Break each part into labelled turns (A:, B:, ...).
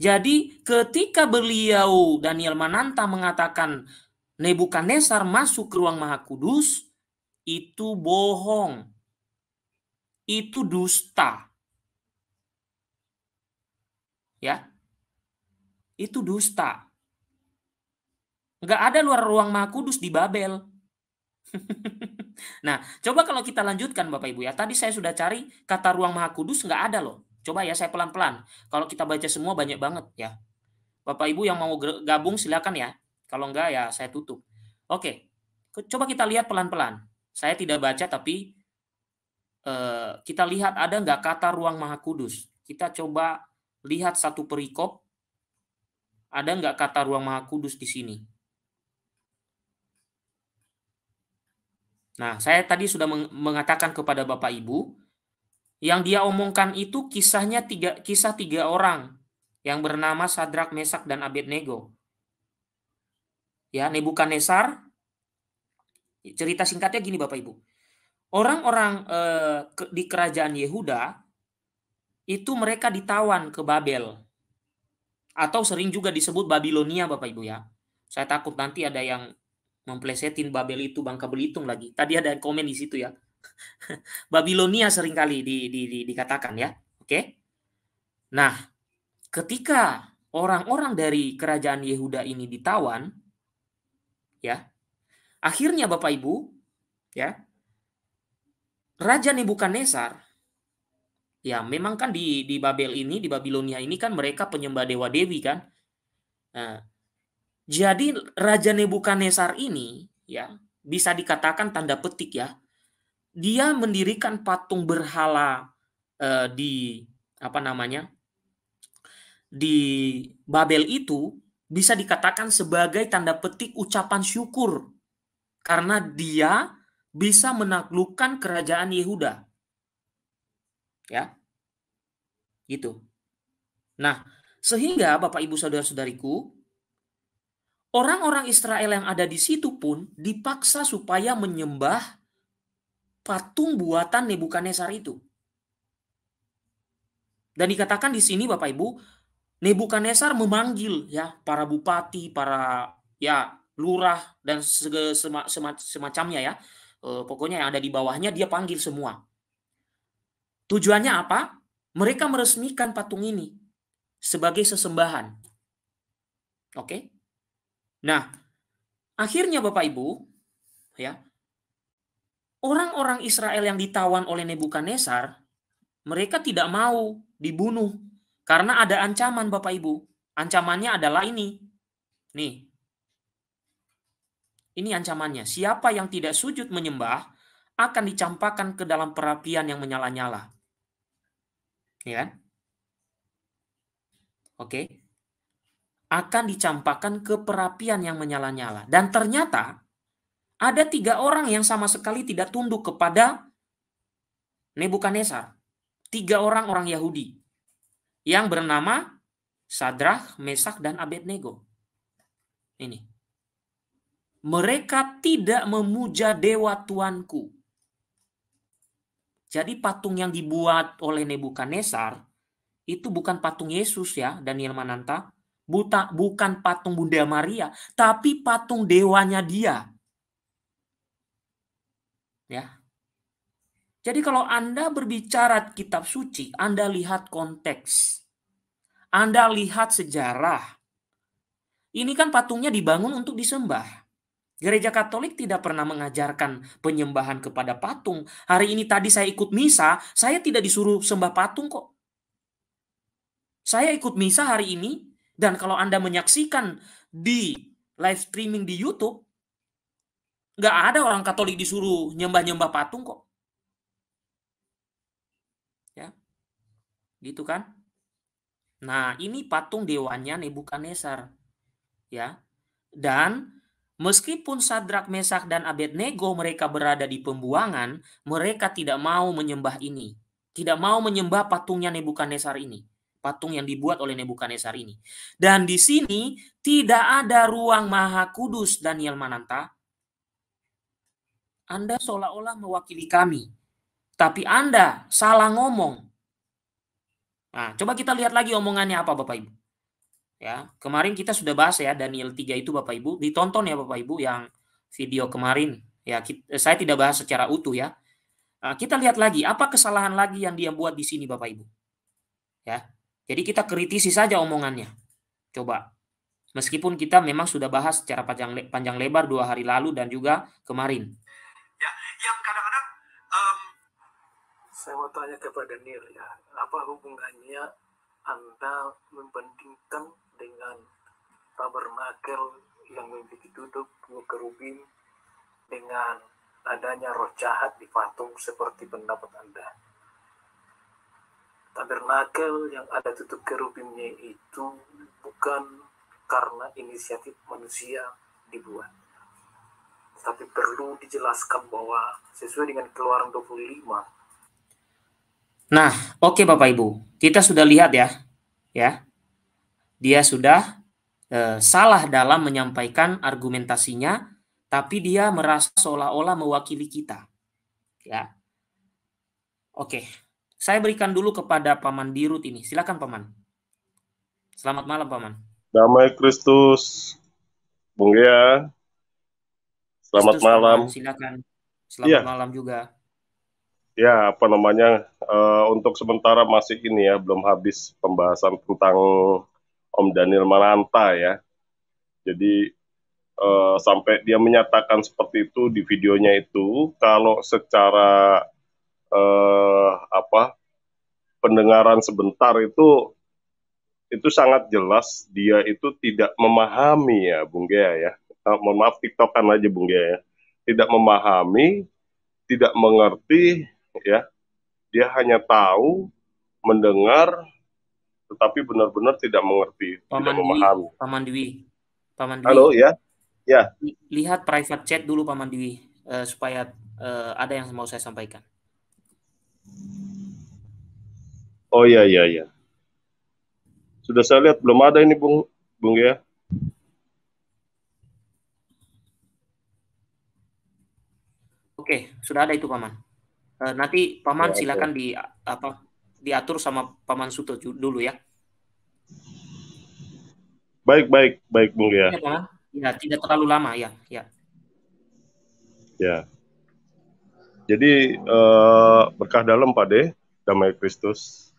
A: Jadi ketika beliau Daniel Mananta mengatakan Nebukadnezar masuk ke ruang Maha Kudus itu bohong. Itu dusta. Ya. Itu dusta. Enggak ada luar ruang Maha Kudus di Babel. nah, coba kalau kita lanjutkan Bapak Ibu ya. Tadi saya sudah cari kata ruang Maha Kudus enggak ada loh. Coba ya saya pelan-pelan. Kalau kita baca semua banyak banget ya. Bapak Ibu yang mau gabung silakan ya. Kalau enggak ya saya tutup. Oke. Coba kita lihat pelan-pelan. Saya tidak baca tapi eh, kita lihat ada enggak kata ruang maha kudus. Kita coba lihat satu perikop. Ada enggak kata ruang maha kudus di sini? Nah, saya tadi sudah mengatakan kepada Bapak Ibu yang dia omongkan itu kisahnya tiga kisah tiga orang yang bernama Sadrak, Mesak, dan Abednego. Ya, Nebukadnezar. Cerita singkatnya gini Bapak Ibu. Orang-orang eh, di kerajaan Yehuda itu mereka ditawan ke Babel atau sering juga disebut Babilonia Bapak Ibu ya. Saya takut nanti ada yang memplesetin Babel itu Bangka Belitung lagi. Tadi ada komen di situ ya. Babilonia seringkali di, di, di, dikatakan ya. Oke. Nah, ketika orang-orang dari kerajaan Yehuda ini ditawan ya. Akhirnya Bapak Ibu ya. Raja Nebukadnezar ya memang kan di di Babel ini di Babilonia ini kan mereka penyembah dewa dewi kan. Nah, jadi Raja Nebukadnezar ini ya bisa dikatakan tanda petik ya dia mendirikan patung berhala eh, di apa namanya di Babel itu bisa dikatakan sebagai tanda petik ucapan syukur karena dia bisa menaklukkan kerajaan Yehuda. Ya. Gitu. Nah, sehingga Bapak Ibu Saudara-saudariku, orang-orang Israel yang ada di situ pun dipaksa supaya menyembah patung buatan Nebukadnezar itu. Dan dikatakan di sini Bapak Ibu, Nebukadnezar memanggil ya para bupati, para ya lurah dan semacamnya ya. E, pokoknya yang ada di bawahnya dia panggil semua. Tujuannya apa? Mereka meresmikan patung ini sebagai sesembahan. Oke. Nah, akhirnya Bapak Ibu ya, orang-orang Israel yang ditawan oleh Nebukadnezar, mereka tidak mau dibunuh karena ada ancaman Bapak Ibu. Ancamannya adalah ini. Nih. Ini ancamannya. Siapa yang tidak sujud menyembah akan dicampakkan ke dalam perapian yang menyala-nyala. Ya kan? Oke. Akan dicampakkan ke perapian yang menyala-nyala. Dan ternyata ada tiga orang yang sama sekali tidak tunduk kepada Nebukadnezar. Tiga orang orang Yahudi yang bernama Sadrach, Mesak, dan Abednego. Ini. Mereka tidak memuja dewa Tuanku. Jadi patung yang dibuat oleh Nebukadnezar itu bukan patung Yesus ya, Daniel Mananta. Buta, bukan patung Bunda Maria, tapi patung dewanya dia. Ya. Jadi kalau Anda berbicara kitab suci, Anda lihat konteks. Anda lihat sejarah. Ini kan patungnya dibangun untuk disembah. Gereja Katolik tidak pernah mengajarkan penyembahan kepada patung. Hari ini tadi saya ikut misa, saya tidak disuruh sembah patung kok. Saya ikut misa hari ini dan kalau Anda menyaksikan di live streaming di YouTube, nggak ada orang Katolik disuruh nyembah-nyembah patung kok. Ya. Gitu kan? Nah, ini patung dewanya Nebukadnezar. Ya. Dan meskipun Sadrak, Mesak dan Abednego mereka berada di pembuangan, mereka tidak mau menyembah ini. Tidak mau menyembah patungnya Nebukadnezar ini patung yang dibuat oleh Nebukadnezar ini. Dan di sini tidak ada ruang maha kudus Daniel Mananta anda seolah-olah mewakili kami, tapi Anda salah ngomong. Nah, coba kita lihat lagi omongannya apa Bapak Ibu. Ya, kemarin kita sudah bahas ya Daniel 3 itu Bapak Ibu, ditonton ya Bapak Ibu yang video kemarin. Ya, kita, eh, saya tidak bahas secara utuh ya. Nah, kita lihat lagi apa kesalahan lagi yang dia buat di sini Bapak Ibu. Ya. Jadi kita kritisi saja omongannya. Coba Meskipun kita memang sudah bahas secara panjang, panjang lebar dua hari lalu dan juga kemarin.
B: Saya mau tanya kepada Nir ya, apa hubungannya Anda membandingkan dengan tabernakel yang memiliki duduk kerubim dengan adanya roh jahat di patung seperti pendapat Anda? Tabernakel yang ada tutup kerubimnya itu bukan karena inisiatif manusia dibuat. Tapi perlu dijelaskan bahwa sesuai dengan keluaran 25
A: Nah, oke okay, Bapak Ibu, kita sudah lihat ya, ya, dia sudah eh, salah dalam menyampaikan argumentasinya, tapi dia merasa seolah-olah mewakili kita, ya. Oke, okay. saya berikan dulu kepada Paman Dirut ini. Silakan Paman. Selamat malam Paman.
B: Damai Kristus, Bung ya. Selamat Kristus, malam. Paman,
A: silakan. Selamat ya. malam juga
B: ya apa namanya uh, untuk sementara masih ini ya belum habis pembahasan tentang Om Daniel Mananta ya. Jadi uh, sampai dia menyatakan seperti itu di videonya itu kalau secara uh, apa pendengaran sebentar itu itu sangat jelas dia itu tidak memahami ya Bung Gea ya. Nah, mohon maaf tiktokan aja Bung Gea ya. Tidak memahami, tidak mengerti ya dia hanya tahu mendengar tetapi benar-benar tidak mengerti Paman tidak Dwi,
A: Paman Dwi Paman Dwi halo ya ya lihat private chat dulu Paman Dwi uh, supaya uh, ada yang mau saya sampaikan oh iya
B: ya ya sudah saya lihat belum ada ini Bung Bung ya
A: Oke, sudah ada itu Paman. Eh, nanti paman ya, silakan ya. di apa diatur sama paman Suto dulu ya.
B: Baik, baik, baik, bu ya. Iya,
A: ya, tidak terlalu lama ya, ya.
B: Ya. Jadi uh, berkah dalam Pak De, damai Kristus.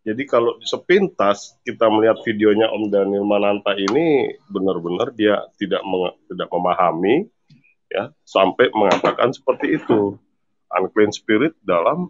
B: Jadi kalau sepintas kita melihat videonya Om Daniel Mananta ini benar-benar dia tidak tidak memahami ya sampai mengatakan seperti itu unclean spirit dalam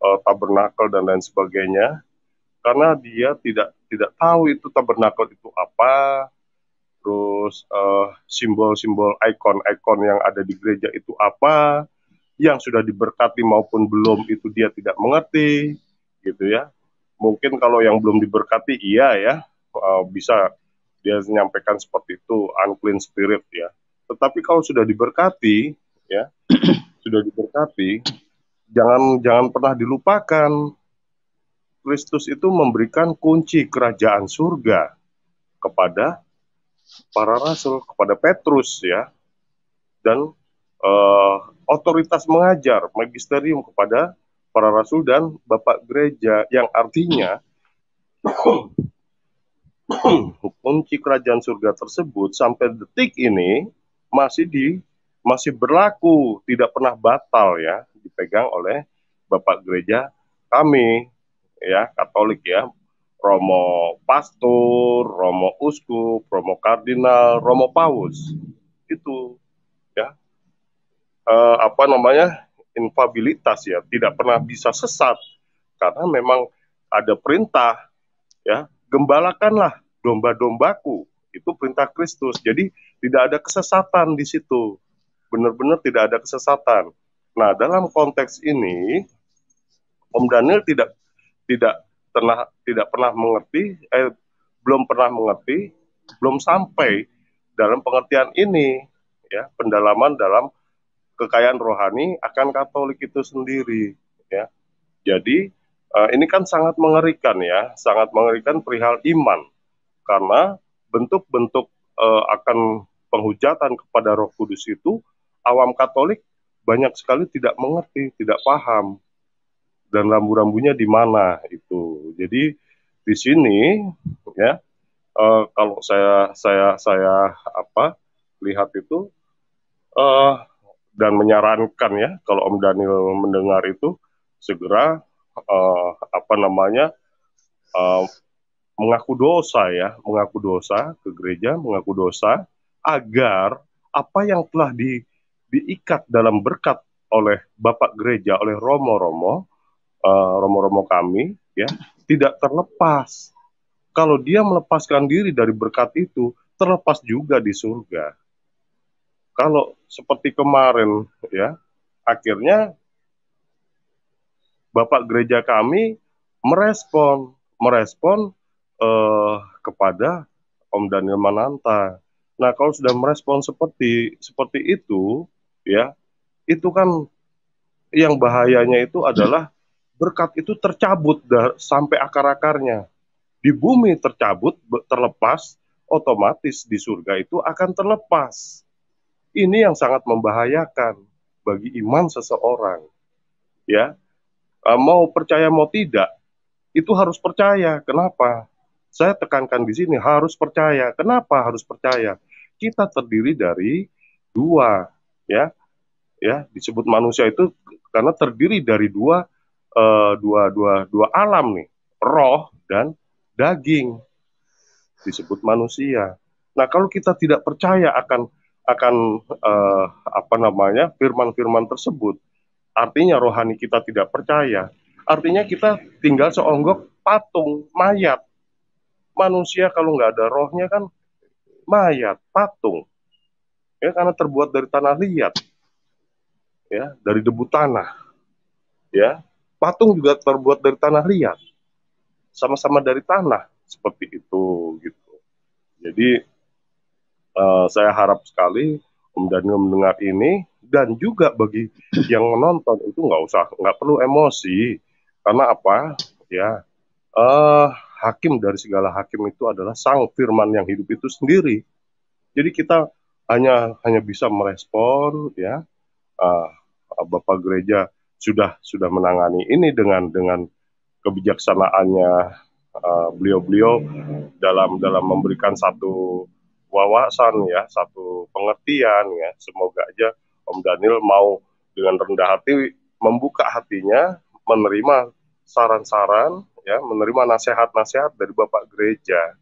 B: uh, tabernakel dan lain sebagainya karena dia tidak tidak tahu itu tabernakel itu apa terus eh, simbol-simbol ikon-ikon yang ada di gereja itu apa yang sudah diberkati maupun belum itu dia tidak mengerti gitu ya mungkin kalau yang belum diberkati iya ya uh, bisa dia menyampaikan seperti itu unclean spirit ya tetapi kalau sudah diberkati, ya, sudah diberkati, jangan jangan pernah dilupakan Kristus itu memberikan kunci kerajaan surga kepada para rasul, kepada Petrus ya, dan uh, otoritas mengajar magisterium kepada para rasul dan bapak gereja yang artinya kunci kerajaan surga tersebut sampai detik ini masih di masih berlaku, tidak pernah batal ya, dipegang oleh Bapak Gereja kami ya Katolik ya, Romo Pastor, Romo Uskup, Romo Kardinal, Romo Paus itu ya e, apa namanya infabilitas ya, tidak pernah bisa sesat karena memang ada perintah ya gembalakanlah domba-dombaku itu perintah Kristus. Jadi tidak ada kesesatan di situ. Benar-benar tidak ada kesesatan. Nah, dalam konteks ini Om Daniel tidak tidak pernah tidak pernah mengerti eh belum pernah mengerti, belum sampai dalam pengertian ini ya, pendalaman dalam kekayaan rohani akan Katolik itu sendiri ya. Jadi uh, ini kan sangat mengerikan ya, sangat mengerikan perihal iman karena bentuk-bentuk uh, akan penghujatan kepada Roh Kudus itu awam Katolik banyak sekali tidak mengerti, tidak paham dan rambu-rambunya di mana itu. Jadi di sini ya uh, kalau saya saya saya apa lihat itu uh, dan menyarankan ya kalau Om Daniel mendengar itu segera uh, apa namanya uh, mengaku dosa ya, mengaku dosa ke gereja, mengaku dosa agar apa yang telah di, diikat dalam berkat oleh Bapak gereja, oleh romo-romo, uh, romo-romo kami ya, tidak terlepas. Kalau dia melepaskan diri dari berkat itu, terlepas juga di surga. Kalau seperti kemarin ya, akhirnya Bapak gereja kami merespon, merespon eh, kepada Om Daniel Mananta. Nah, kalau sudah merespon seperti seperti itu, ya, itu kan yang bahayanya itu adalah berkat itu tercabut sampai akar-akarnya. Di bumi tercabut, terlepas, otomatis di surga itu akan terlepas. Ini yang sangat membahayakan bagi iman seseorang. Ya, eh, mau percaya mau tidak, itu harus percaya. Kenapa? Saya tekankan di sini harus percaya. Kenapa harus percaya? Kita terdiri dari dua, ya, ya disebut manusia itu karena terdiri dari dua, uh, dua, dua, dua alam nih, roh dan daging disebut manusia. Nah kalau kita tidak percaya akan akan uh, apa namanya firman-firman tersebut, artinya rohani kita tidak percaya, artinya kita tinggal seonggok patung mayat manusia kalau nggak ada rohnya kan mayat, patung. Ya, karena terbuat dari tanah liat. Ya, dari debu tanah. Ya, patung juga terbuat dari tanah liat. Sama-sama dari tanah seperti itu gitu. Jadi uh, saya harap sekali Om Daniel mendengar ini dan juga bagi yang menonton itu nggak usah nggak perlu emosi karena apa ya uh, hakim dari segala hakim itu adalah sang firman yang hidup itu sendiri. Jadi kita hanya hanya bisa merespon ya uh, Bapak gereja sudah sudah menangani ini dengan dengan kebijaksanaannya beliau ah, beliau-beliau dalam dalam memberikan satu wawasan ya, satu pengertian ya. Semoga aja Om Daniel mau dengan rendah hati membuka hatinya menerima saran-saran ya menerima nasihat-nasihat dari bapak gereja